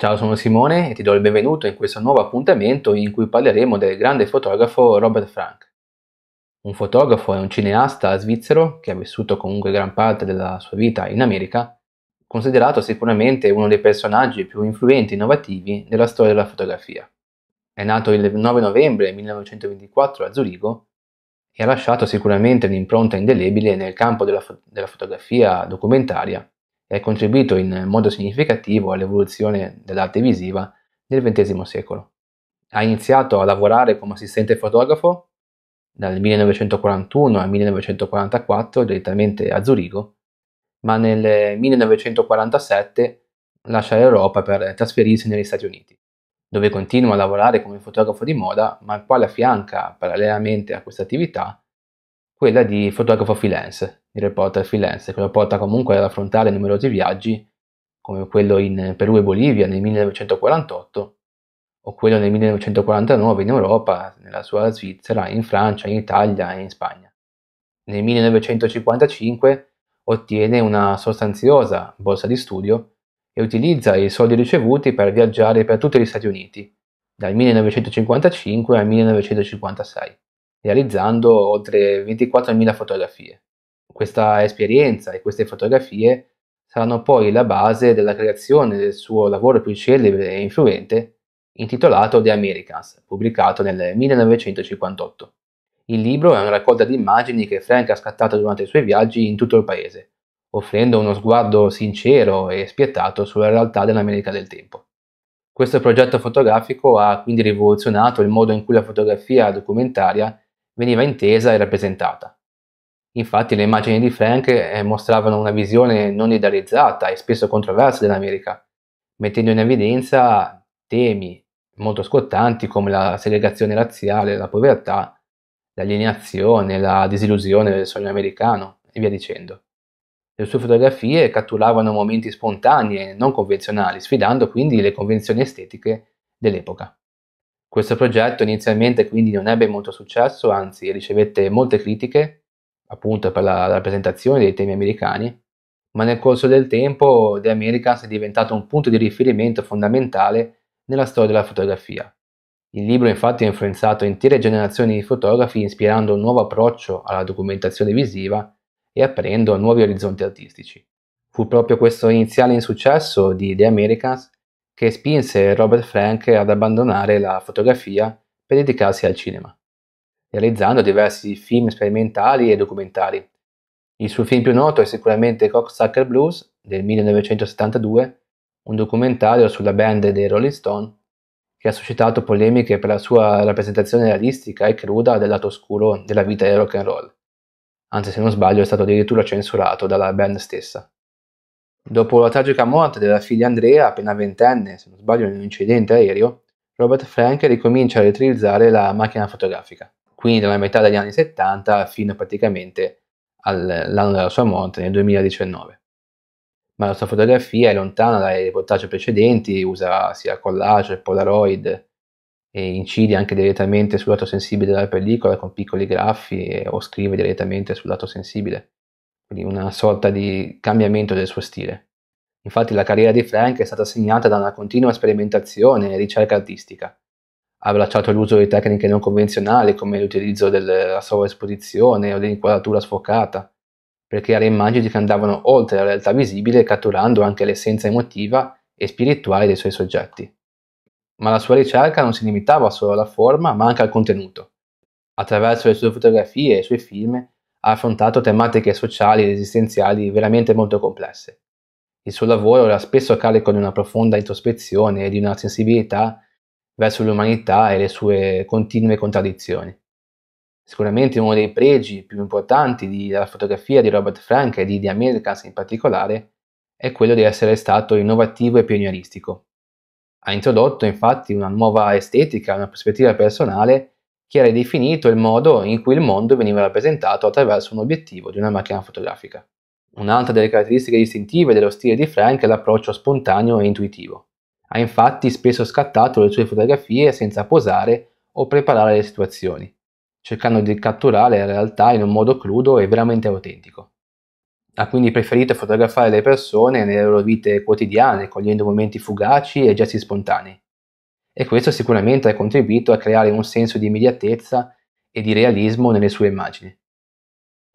Ciao, sono Simone e ti do il benvenuto in questo nuovo appuntamento in cui parleremo del grande fotografo Robert Frank. Un fotografo e un cineasta svizzero che ha vissuto comunque gran parte della sua vita in America, considerato sicuramente uno dei personaggi più influenti e innovativi nella storia della fotografia. È nato il 9 novembre 1924 a Zurigo e ha lasciato sicuramente un'impronta indelebile nel campo della, fo- della fotografia documentaria e ha contribuito in modo significativo all'evoluzione dell'arte visiva nel XX secolo. Ha iniziato a lavorare come assistente fotografo dal 1941 al 1944 direttamente a Zurigo, ma nel 1947 lascia l'Europa per trasferirsi negli Stati Uniti, dove continua a lavorare come fotografo di moda, ma il quale affianca parallelamente a questa attività quella di fotografo freelance, il reporter freelance, che lo porta comunque ad affrontare numerosi viaggi, come quello in Perù e Bolivia nel 1948, o quello nel 1949 in Europa, nella sua Svizzera, in Francia, in Italia e in Spagna. Nel 1955 ottiene una sostanziosa borsa di studio e utilizza i soldi ricevuti per viaggiare per tutti gli Stati Uniti, dal 1955 al 1956 realizzando oltre 24.000 fotografie. Questa esperienza e queste fotografie saranno poi la base della creazione del suo lavoro più celebre e influente, intitolato The Americans, pubblicato nel 1958. Il libro è una raccolta di immagini che Frank ha scattato durante i suoi viaggi in tutto il paese, offrendo uno sguardo sincero e spietato sulla realtà dell'America del tempo. Questo progetto fotografico ha quindi rivoluzionato il modo in cui la fotografia documentaria veniva intesa e rappresentata. Infatti le immagini di Frank eh, mostravano una visione non idealizzata e spesso controversa dell'America, mettendo in evidenza temi molto scottanti come la segregazione razziale, la povertà, l'alienazione, la disillusione del sogno americano e via dicendo. Le sue fotografie catturavano momenti spontanei e non convenzionali, sfidando quindi le convenzioni estetiche dell'epoca. Questo progetto inizialmente quindi non ebbe molto successo, anzi ricevette molte critiche, appunto per la rappresentazione dei temi americani, ma nel corso del tempo The Americans è diventato un punto di riferimento fondamentale nella storia della fotografia. Il libro infatti ha influenzato intere generazioni di fotografi ispirando un nuovo approccio alla documentazione visiva e aprendo nuovi orizzonti artistici. Fu proprio questo iniziale insuccesso di The Americans che spinse Robert Frank ad abbandonare la fotografia per dedicarsi al cinema, realizzando diversi film sperimentali e documentari. Il suo film più noto è sicuramente Cocksucker Blues del 1972, un documentario sulla band dei Rolling Stone che ha suscitato polemiche per la sua rappresentazione realistica e cruda del lato oscuro della vita del rock and roll. Anzi, se non sbaglio, è stato addirittura censurato dalla band stessa. Dopo la tragica morte della figlia Andrea, appena ventenne, se non sbaglio in un incidente aereo, Robert Frank ricomincia a utilizzare la macchina fotografica, quindi dalla metà degli anni 70 fino praticamente all'anno della sua morte, nel 2019. Ma la sua fotografia è lontana dai reportage precedenti, usa sia collage, polaroid e incide anche direttamente sul lato sensibile della pellicola con piccoli graffi o scrive direttamente sul lato sensibile quindi una sorta di cambiamento del suo stile. Infatti la carriera di Frank è stata segnata da una continua sperimentazione e ricerca artistica. Ha abbracciato l'uso di tecniche non convenzionali come l'utilizzo della sovraesposizione o dell'inquadratura sfocata, per creare immagini che andavano oltre la realtà visibile catturando anche l'essenza emotiva e spirituale dei suoi soggetti. Ma la sua ricerca non si limitava solo alla forma ma anche al contenuto. Attraverso le sue fotografie e i suoi film ha affrontato tematiche sociali ed esistenziali veramente molto complesse. Il suo lavoro era spesso carico di una profonda introspezione e di una sensibilità verso l'umanità e le sue continue contraddizioni. Sicuramente uno dei pregi più importanti della fotografia di Robert Frank e di The Americans in particolare è quello di essere stato innovativo e pionieristico. Ha introdotto infatti una nuova estetica, una prospettiva personale che era definito il modo in cui il mondo veniva rappresentato attraverso un obiettivo di una macchina fotografica. Un'altra delle caratteristiche distintive dello stile di Frank è l'approccio spontaneo e intuitivo. Ha infatti spesso scattato le sue fotografie senza posare o preparare le situazioni, cercando di catturare la realtà in un modo crudo e veramente autentico. Ha quindi preferito fotografare le persone nelle loro vite quotidiane, cogliendo momenti fugaci e gesti spontanei e questo sicuramente ha contribuito a creare un senso di immediatezza e di realismo nelle sue immagini.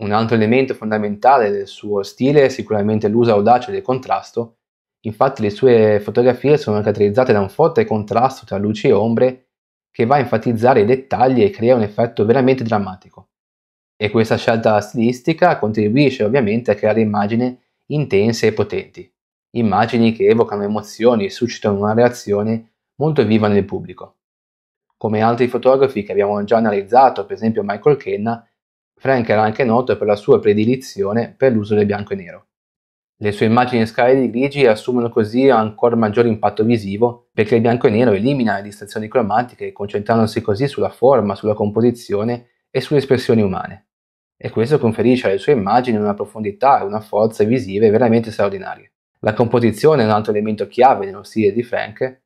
Un altro elemento fondamentale del suo stile è sicuramente l'uso audace del contrasto, infatti le sue fotografie sono caratterizzate da un forte contrasto tra luci e ombre che va a enfatizzare i dettagli e crea un effetto veramente drammatico. E questa scelta stilistica contribuisce ovviamente a creare immagini intense e potenti, immagini che evocano emozioni, e suscitano una reazione molto viva nel pubblico. Come altri fotografi che abbiamo già analizzato, per esempio Michael Kenna, Frank era anche noto per la sua predilizione per l'uso del bianco e nero. Le sue immagini scale di grigi assumono così ancora maggior impatto visivo perché il bianco e nero elimina le distrazioni cromatiche concentrandosi così sulla forma, sulla composizione e sulle espressioni umane. E questo conferisce alle sue immagini una profondità e una forza visive veramente straordinarie. La composizione è un altro elemento chiave nello stile di Frank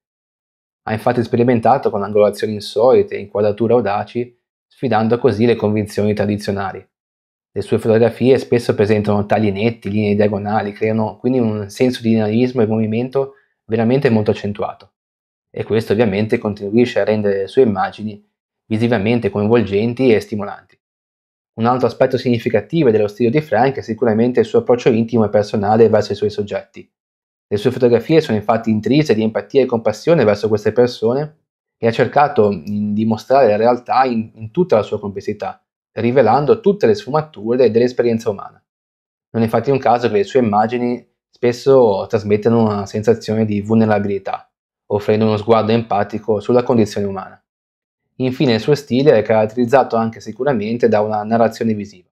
ha infatti sperimentato con angolazioni insolite e inquadrature audaci, sfidando così le convinzioni tradizionali. Le sue fotografie spesso presentano tagli netti, linee diagonali, creano quindi un senso di dinamismo e movimento veramente molto accentuato. E questo ovviamente contribuisce a rendere le sue immagini visivamente coinvolgenti e stimolanti. Un altro aspetto significativo dello stile di Frank è sicuramente il suo approccio intimo e personale verso i suoi soggetti. Le sue fotografie sono infatti intrise di empatia e compassione verso queste persone e ha cercato di mostrare la realtà in, in tutta la sua complessità, rivelando tutte le sfumature dell'esperienza umana. Non è infatti un caso che le sue immagini spesso trasmettano una sensazione di vulnerabilità, offrendo uno sguardo empatico sulla condizione umana. Infine il suo stile è caratterizzato anche sicuramente da una narrazione visiva.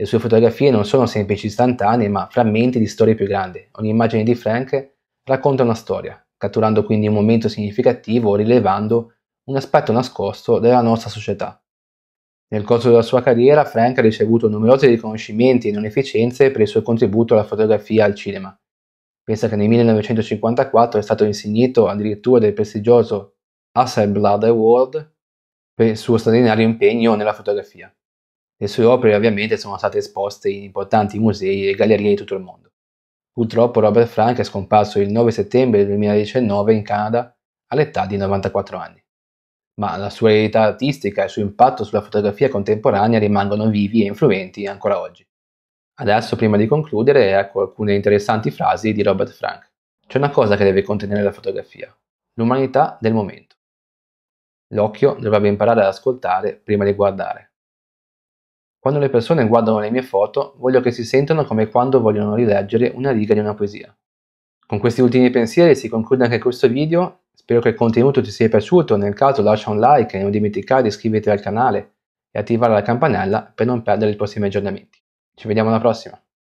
Le sue fotografie non sono semplici istantanee, ma frammenti di storie più grandi. Ogni immagine di Frank racconta una storia, catturando quindi un momento significativo rilevando un aspetto nascosto della nostra società. Nel corso della sua carriera, Frank ha ricevuto numerosi riconoscimenti e onorificenze per il suo contributo alla fotografia e al cinema. Pensa che nel 1954 è stato insignito addirittura del prestigioso Hasselblad Award per il suo straordinario impegno nella fotografia. Le sue opere ovviamente sono state esposte in importanti musei e gallerie di tutto il mondo. Purtroppo Robert Frank è scomparso il 9 settembre 2019 in Canada all'età di 94 anni. Ma la sua eredità artistica e il suo impatto sulla fotografia contemporanea rimangono vivi e influenti ancora oggi. Adesso, prima di concludere, ecco alcune interessanti frasi di Robert Frank. C'è una cosa che deve contenere la fotografia, l'umanità del momento. L'occhio dovrebbe imparare ad ascoltare prima di guardare. Quando le persone guardano le mie foto, voglio che si sentano come quando vogliono rileggere una riga di una poesia. Con questi ultimi pensieri si conclude anche questo video, spero che il contenuto ti sia piaciuto, nel caso lascia un like e non dimenticare di iscriverti al canale e attivare la campanella per non perdere i prossimi aggiornamenti. Ci vediamo alla prossima!